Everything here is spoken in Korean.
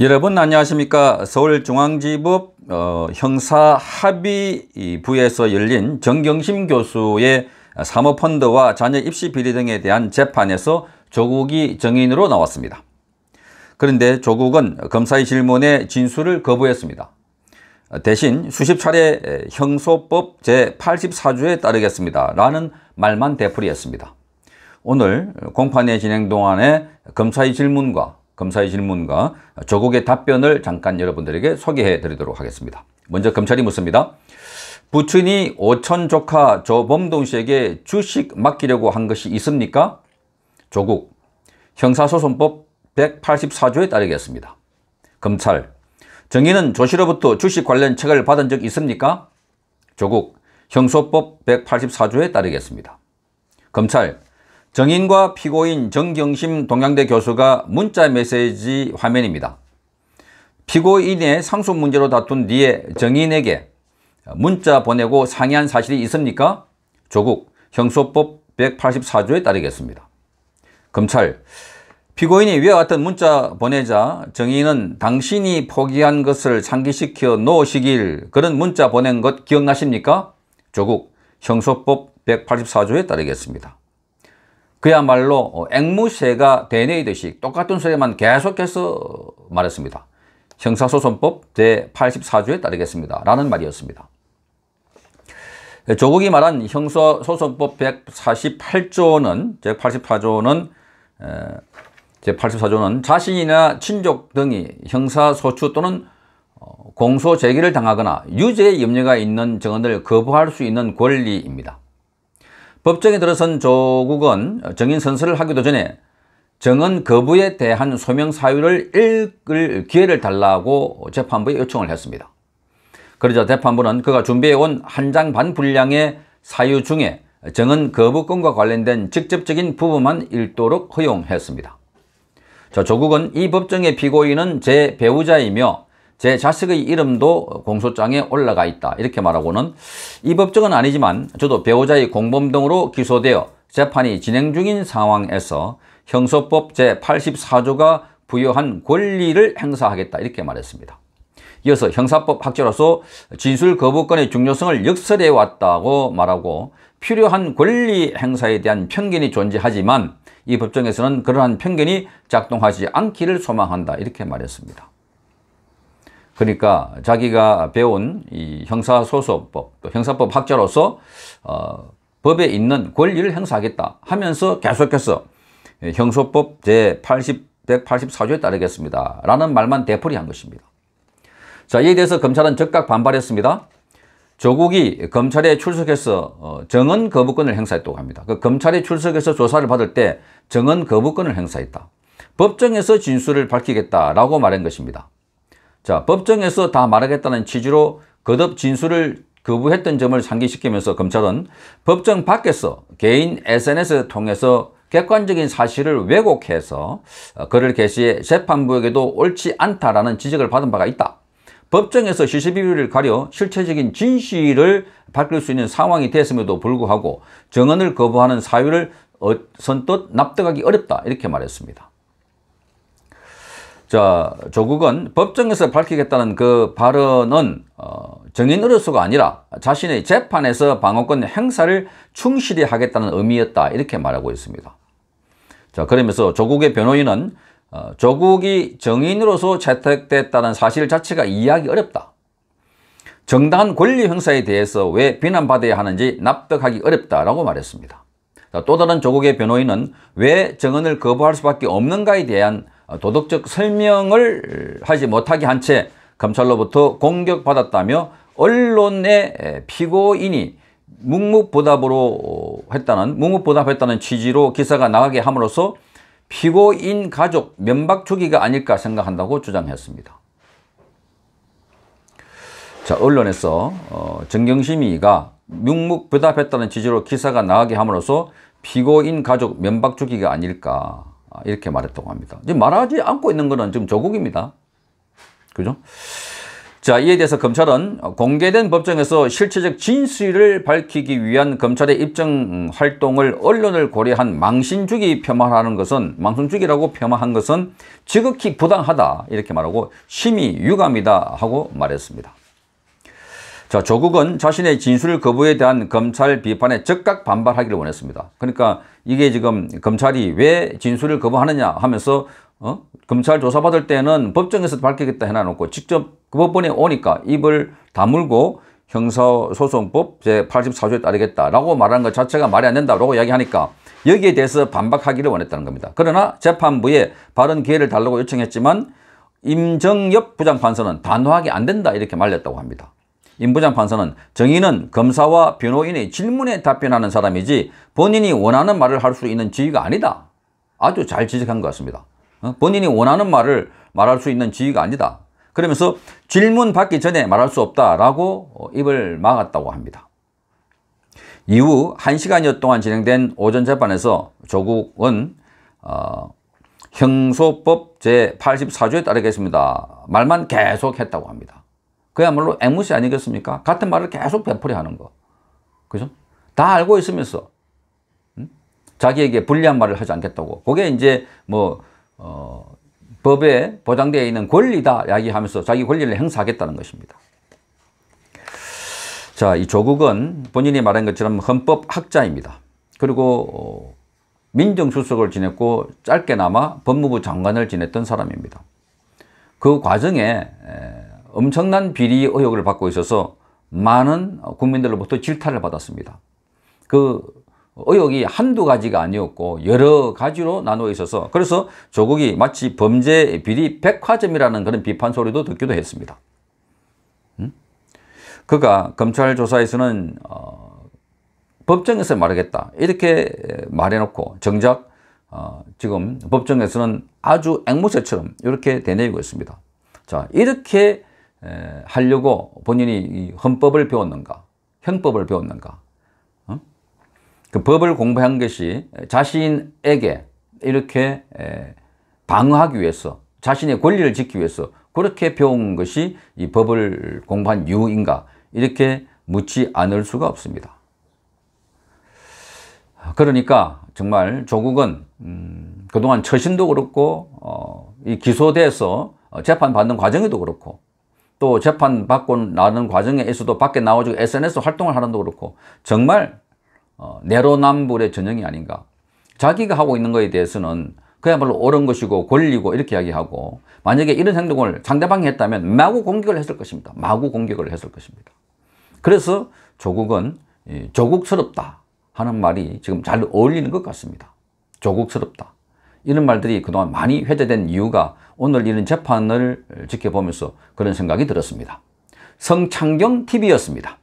여러분 안녕하십니까 서울중앙지법 어, 형사합의부에서 열린 정경심 교수의 사모펀드와 자녀 입시 비리 등에 대한 재판에서 조국이 정인으로 나왔습니다. 그런데 조국은 검사의 질문에 진술을 거부했습니다. 대신 수십 차례 형소법 제84조에 따르겠습니다. 라는 말만 되풀이했습니다. 오늘 공판의 진행 동안에 검사의 질문과 검사의 질문과 조국의 답변을 잠깐 여러분들에게 소개해 드리도록 하겠습니다. 먼저 검찰이 묻습니다. 부친이 오천 조카 조범동 씨에게 주식 맡기려고 한 것이 있습니까? 조국 형사소송법 184조에 따르겠습니다. 검찰 정의는 조 씨로부터 주식 관련 책을 받은 적 있습니까? 조국 형소법 184조에 따르겠습니다. 검찰 정인과 피고인 정경심 동양대 교수가 문자 메시지 화면입니다. 피고인의 상속 문제로 다툰 뒤에 정인에게 문자 보내고 상의한 사실이 있습니까? 조국 형소법 184조에 따르겠습니다. 검찰 피고인이 위와 같은 문자 보내자 정인은 당신이 포기한 것을 상기시켜 놓으시길 그런 문자 보낸 것 기억나십니까? 조국 형소법 184조에 따르겠습니다. 그야말로 어, 앵무새가 대뇌이듯이 똑같은 소리만 계속해서 말했습니다. 형사소송법 제84조에 따르겠습니다. 라는 말이었습니다. 조국이 말한 형사소송법 148조는 제84조는 제84조는 자신이나 친족 등이 형사소추 또는 어, 공소 제기를 당하거나 유죄 염려가 있는 증언을 거부할 수 있는 권리입니다. 법정에 들어선 조국은 정인 선서를 하기도 전에 정은 거부에 대한 소명 사유를 읽을 기회를 달라고 재판부에 요청을 했습니다. 그러자 재판부는 그가 준비해온 한 장 반 분량의 사유 중에 정은 거부권과 관련된 직접적인 부분만 읽도록 허용했습니다. 자, 조국은 이 법정의 피고인은 제 배우자이며 제 자식의 이름도 공소장에 올라가 있다. 이렇게 말하고는 이 법적은 아니지만 저도 배우자의 공범 등으로 기소되어 재판이 진행 중인 상황에서 형소법 제84조가 부여한 권리를 행사하겠다. 이렇게 말했습니다. 이어서 형사법 학자로서 진술 거부권의 중요성을 역설해 왔다고 말하고 필요한 권리 행사에 대한 편견이 존재하지만 이 법정에서는 그러한 편견이 작동하지 않기를 소망한다 이렇게 말했습니다. 그러니까 자기가 배운 이 형사소송법, 또 형사법 학자로서 어, 법에 있는 권리를 행사하겠다 하면서 계속해서 형소법 제80, 184조에 따르겠습니다. 라는 말만 대풀이한 것입니다. 자, 이에 대해서 검찰은 적각 반발했습니다. 조국이 검찰에 출석해서 어, 정은 거부권을 행사했다고 합니다. 그 검찰에 출석해서 조사를 받을 때 정은 거부권을 행사했다. 법정에서 진술을 밝히겠다라고 말한 것입니다. 자, 법정에서 다 말하겠다는 취지로 거듭 진술을 거부했던 점을 상기시키면서 검찰은 법정 밖에서 개인 SNS를 통해서 객관적인 사실을 왜곡해서 글을 어, 게시해 재판부에게도 옳지 않다라는 지적을 받은 바가 있다. 법정에서 시시비비를 가려 실체적인 진실을 밝힐 수 있는 상황이 됐음에도 불구하고 정언을 거부하는 사유를 어, 선뜻 납득하기 어렵다 이렇게 말했습니다. 자, 조국은 법정에서 밝히겠다는 그 발언은 어, 정인 으로서가 아니라 자신의 재판에서 방어권 행사를 충실히 하겠다는 의미였다 이렇게 말하고 있습니다. 자, 그러면서 조국의 변호인은 어, 조국이 정인으로서 채택됐다는 사실 자체가 이해하기 어렵다. 정당한 권리 행사에 대해서 왜 비난받아야 하는지 납득하기 어렵다라고 말했습니다. 또 다른 조국의 변호인은 왜 정언을 거부할 수밖에 없는가에 대한 어, 도덕적 설명을 하지 못하게 한 채 검찰로부터 공격받았다며 언론의 피고인이 묵묵부답으로 어, 했다는 묵묵부답했다는 취지로 기사가 나가게 함으로써 피고인 가족 면박 주기가 아닐까 생각한다고 주장했습니다. 자 언론에서 어, 정경심이가 묵묵부답했다는 취지로 기사가 나가게 함으로써 피고인 가족 면박 주기가 아닐까 아, 이렇게 말했다고 합니다. 지금 말하지 않고 있는 것은 지금 조국입니다. 그죠? 자, 이에 대해서 검찰은 공개된 법정에서 실체적 진실을 밝히기 위한 검찰의 입증 활동을 언론을 고려한 망신주기 폄하하는 것은 망신주기라고 폄하한 것은 지극히 부당하다 이렇게 말하고 심히 유감이다 하고 말했습니다. 자, 조국은 자신의 진술 거부에 대한 검찰 비판에 즉각 반발하기를 원했습니다. 그러니까 이게 지금 검찰이 왜 진술을 거부하느냐 하면서 어? 검찰 조사받을 때는 법정에서 밝히겠다 해놔놓고 직접 그 법원에 오니까 입을 다물고 형사소송법 제84조에 따르겠다라고 말하는 것 자체가 말이 안된다고 이야기하니까 여기에 대해서 반박하기를 원했다는 겁니다. 그러나 재판부에 바른 기회를 달라고 요청했지만 임정엽 부장판사는 단호하게 안 된다 이렇게 말렸다고 합니다. 임부장 판사는 정의는 검사와 변호인의 질문에 답변하는 사람이지 본인이 원하는 말을 할 수 있는 지위가 아니다. 아주 잘 지적한 것 같습니다. 어? 본인이 원하는 말을 말할 수 있는 지위가 아니다. 그러면서 질문 받기 전에 말할 수 없다라고 어, 입을 막았다고 합니다. 이후 1시간여 동안 진행된 오전 재판에서 조국은 어, 형소법 제84조에 따르겠습니다. 말만 계속했다고 합니다. 그야말로 앵무새 아니겠습니까? 같은 말을 계속 배포리 하는 거. 그죠? 다 알고 있으면서 음? 자기에게 불리한 말을 하지 않겠다고. 그게 이제 뭐 어, 법에 보장되어 있는 권리다 이야기하면서 자기 권리를 행사하겠다는 것입니다. 자, 이 조국은 본인이 말한 것처럼 헌법학자입니다. 그리고 어, 민정수석을 지냈고 짧게나마 법무부 장관을 지냈던 사람입니다. 그 과정에 에, 엄청난 비리 의혹을 받고 있어서 많은 국민들로부터 질타를 받았습니다. 그 의혹이 한두 가지가 아니었고 여러 가지로 나누어 있어서 그래서 조국이 마치 범죄 비리 백화점이라는 그런 비판 소리도 듣기도 했습니다. 음? 그가 검찰 조사에서는 어, 법정에서 말하겠다 이렇게 말해놓고 정작 어, 지금 법정에서는 아주 앵무새처럼 이렇게 되뇌고 있습니다. 자 이렇게 하려고 본인이 헌법을 배웠는가 형법을 배웠는가 어? 그 법을 공부한 것이 자신에게 이렇게 방어하기 위해서 자신의 권리를 지키기 위해서 그렇게 배운 것이 이 법을 공부한 이유인가 이렇게 묻지 않을 수가 없습니다. 그러니까 정말 조국은 음, 그동안 처신도 그렇고 어, 이 기소돼서 어, 재판받는 과정에도 그렇고 또 재판 받고 나는 과정에서도 밖에 나와주고 SNS 활동을 하는도 그렇고 정말 어, 내로남불의 전형이 아닌가. 자기가 하고 있는 것에 대해서는 그야말로 옳은 것이고 권리고 이렇게 이야기하고 만약에 이런 행동을 상대방이 했다면 마구 공격을 했을 것입니다. 마구 공격을 했을 것입니다. 그래서 조국은 조국스럽다 하는 말이 지금 잘 어울리는 것 같습니다. 조국스럽다. 이런 말들이 그동안 많이 회자된 이유가 오늘 이런 재판을 지켜보면서 그런 생각이 들었습니다. 성창경TV였습니다.